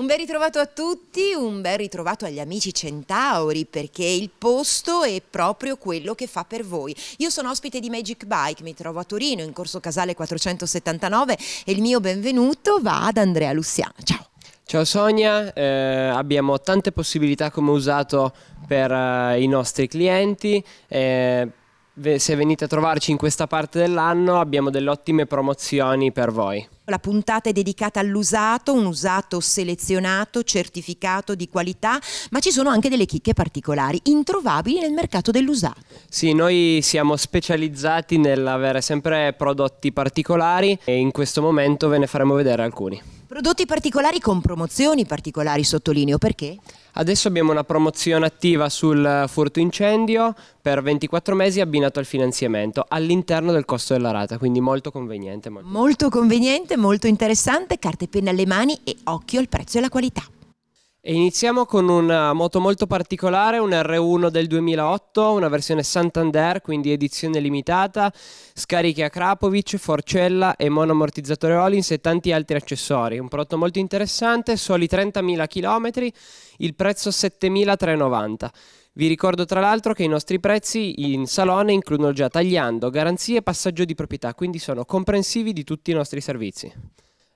Un ben ritrovato a tutti, un ben ritrovato agli amici Centauri perché il posto è proprio quello che fa per voi. Io sono ospite di Magic Bike, mi trovo a Torino in corso Casale 479 e il mio benvenuto va ad Andrea Lussiano. Ciao! Ciao Sonia, eh, abbiamo tante possibilità come usato per eh, i nostri clienti. Eh, se venite a trovarci in questa parte dell'anno abbiamo delle ottime promozioni per voi. La puntata è dedicata all'usato, un usato selezionato, certificato di qualità, ma ci sono anche delle chicche particolari, introvabili nel mercato dell'usato. Sì, noi siamo specializzati nell'avere sempre prodotti particolari e in questo momento ve ne faremo vedere alcuni. Prodotti particolari con promozioni particolari, sottolineo, perché? Adesso abbiamo una promozione attiva sul furto incendio per 24 mesi abbinato al finanziamento all'interno del costo della rata, quindi molto conveniente. Molto, molto conveniente, molto interessante, carte e penna alle mani e occhio al prezzo e alla qualità. E iniziamo con una moto molto particolare, un R1 del 2008, una versione Santander, quindi edizione limitata, scariche a Krapovic, forcella e monoammortizzatore Rollins e tanti altri accessori. Un prodotto molto interessante, soli 30.000 km, il prezzo 7.390. Vi ricordo tra l'altro che i nostri prezzi in salone includono già tagliando, garanzie e passaggio di proprietà, quindi sono comprensivi di tutti i nostri servizi.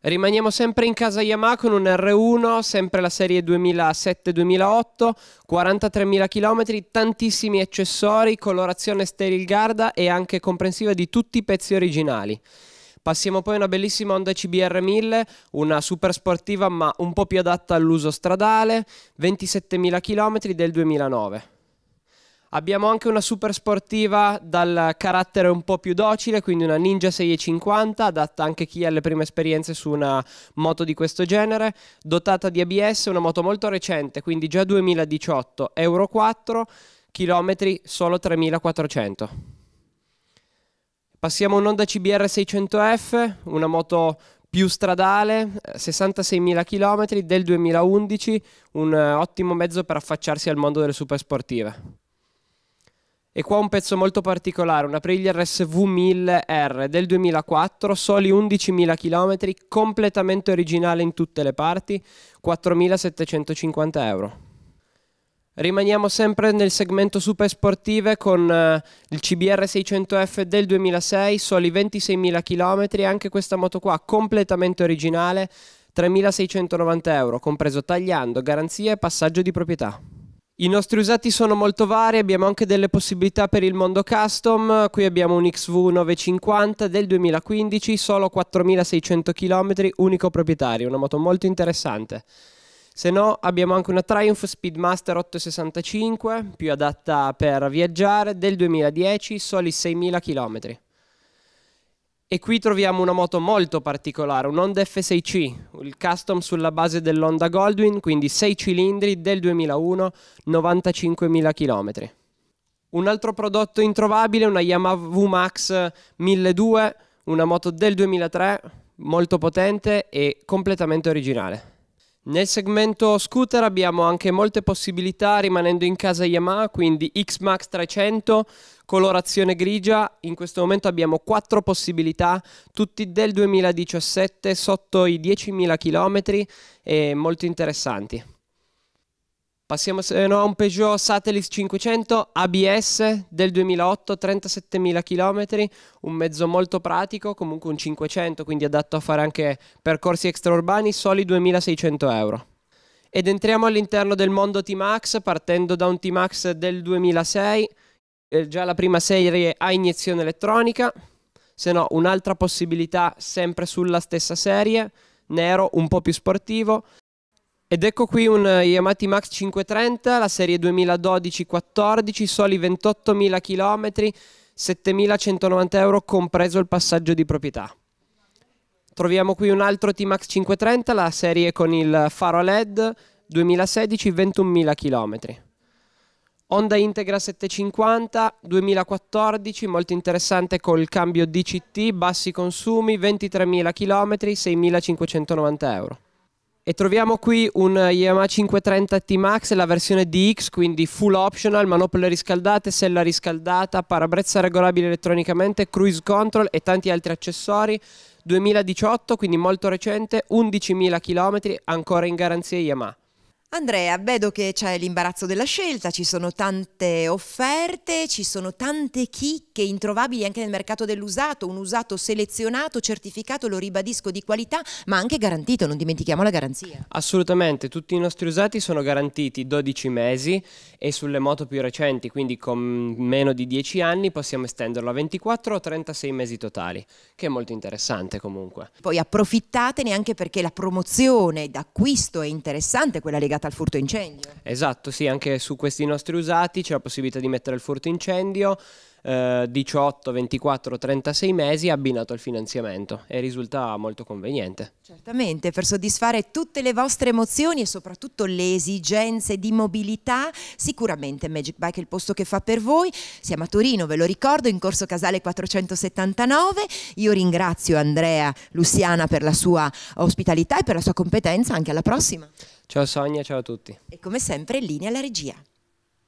Rimaniamo sempre in casa Yamaha con un R1, sempre la serie 2007-2008, 43.000 km, tantissimi accessori, colorazione steril Garda e anche comprensiva di tutti i pezzi originali. Passiamo poi a una bellissima Honda CBR 1000, una super sportiva ma un po' più adatta all'uso stradale, 27.000 km del 2009. Abbiamo anche una super sportiva dal carattere un po' più docile, quindi una Ninja 650, adatta anche chi ha le prime esperienze su una moto di questo genere, dotata di ABS, una moto molto recente, quindi già 2018, Euro 4, chilometri solo 3400. Passiamo a un'Honda CBR 600F, una moto più stradale, 66.000 km del 2011, un ottimo mezzo per affacciarsi al mondo delle super sportive. E qua un pezzo molto particolare, una Aprilia RSV 1000R del 2004, soli 11.000 km, completamente originale in tutte le parti, 4.750 euro. Rimaniamo sempre nel segmento super sportive con eh, il CBR 600F del 2006, soli 26.000 km, anche questa moto qua completamente originale, 3.690 euro, compreso tagliando, garanzie e passaggio di proprietà. I nostri usati sono molto vari, abbiamo anche delle possibilità per il mondo custom, qui abbiamo un XV950 del 2015, solo 4600 km, unico proprietario, una moto molto interessante. Se no abbiamo anche una Triumph Speedmaster 865, più adatta per viaggiare, del 2010, soli 6000 km. E qui troviamo una moto molto particolare, un Honda F6C, il custom sulla base dell'Honda Goldwyn, quindi 6 cilindri del 2001, 95.000 km. Un altro prodotto introvabile, una Yamaha VMAX 1200, una moto del 2003, molto potente e completamente originale. Nel segmento scooter abbiamo anche molte possibilità rimanendo in casa Yamaha, quindi X-Max 300, colorazione grigia, in questo momento abbiamo 4 possibilità, tutti del 2017 sotto i 10.000 km e molto interessanti. Passiamo eh, no, a un Peugeot Satellite 500 ABS del 2008, 37.000 km, un mezzo molto pratico, comunque un 500, quindi adatto a fare anche percorsi extraurbani, soli 2.600 euro. Ed entriamo all'interno del mondo T-Max, partendo da un T-Max del 2006, eh, già la prima serie a iniezione elettronica, se no un'altra possibilità sempre sulla stessa serie, nero, un po' più sportivo, ed ecco qui un eh, Yamaha Max 530, la serie 2012-14, soli 28.000 km, 7.190 euro compreso il passaggio di proprietà. Troviamo qui un altro T-Max 530, la serie con il faro LED, 2016 21.000 km. Honda Integra 750 2014, molto interessante col cambio DCT, bassi consumi, 23.000 km, 6.590 euro. E troviamo qui un Yamaha 530 T-Max, la versione DX, quindi full optional, manopole riscaldate, sella riscaldata, parabrezza regolabile elettronicamente, cruise control e tanti altri accessori. 2018, quindi molto recente, 11.000 km, ancora in garanzia Yamaha. Andrea, vedo che c'è l'imbarazzo della scelta, ci sono tante offerte, ci sono tante chicche introvabili anche nel mercato dell'usato, un usato selezionato, certificato, lo ribadisco, di qualità, ma anche garantito, non dimentichiamo la garanzia. Assolutamente, tutti i nostri usati sono garantiti 12 mesi e sulle moto più recenti, quindi con meno di 10 anni, possiamo estenderlo a 24 o 36 mesi totali, che è molto interessante comunque. Poi approfittatene anche perché la promozione d'acquisto è interessante, quella legata legata al furto incendio. Esatto, sì, anche su questi nostri usati c'è la possibilità di mettere il furto incendio. 18, 24, 36 mesi abbinato al finanziamento e risulta molto conveniente. Certamente, per soddisfare tutte le vostre emozioni e soprattutto le esigenze di mobilità, sicuramente Magic Bike è il posto che fa per voi. Siamo a Torino, ve lo ricordo, in Corso Casale 479. Io ringrazio Andrea Luciana per la sua ospitalità e per la sua competenza, anche alla prossima. Ciao Sonia, ciao a tutti. E come sempre in linea la regia.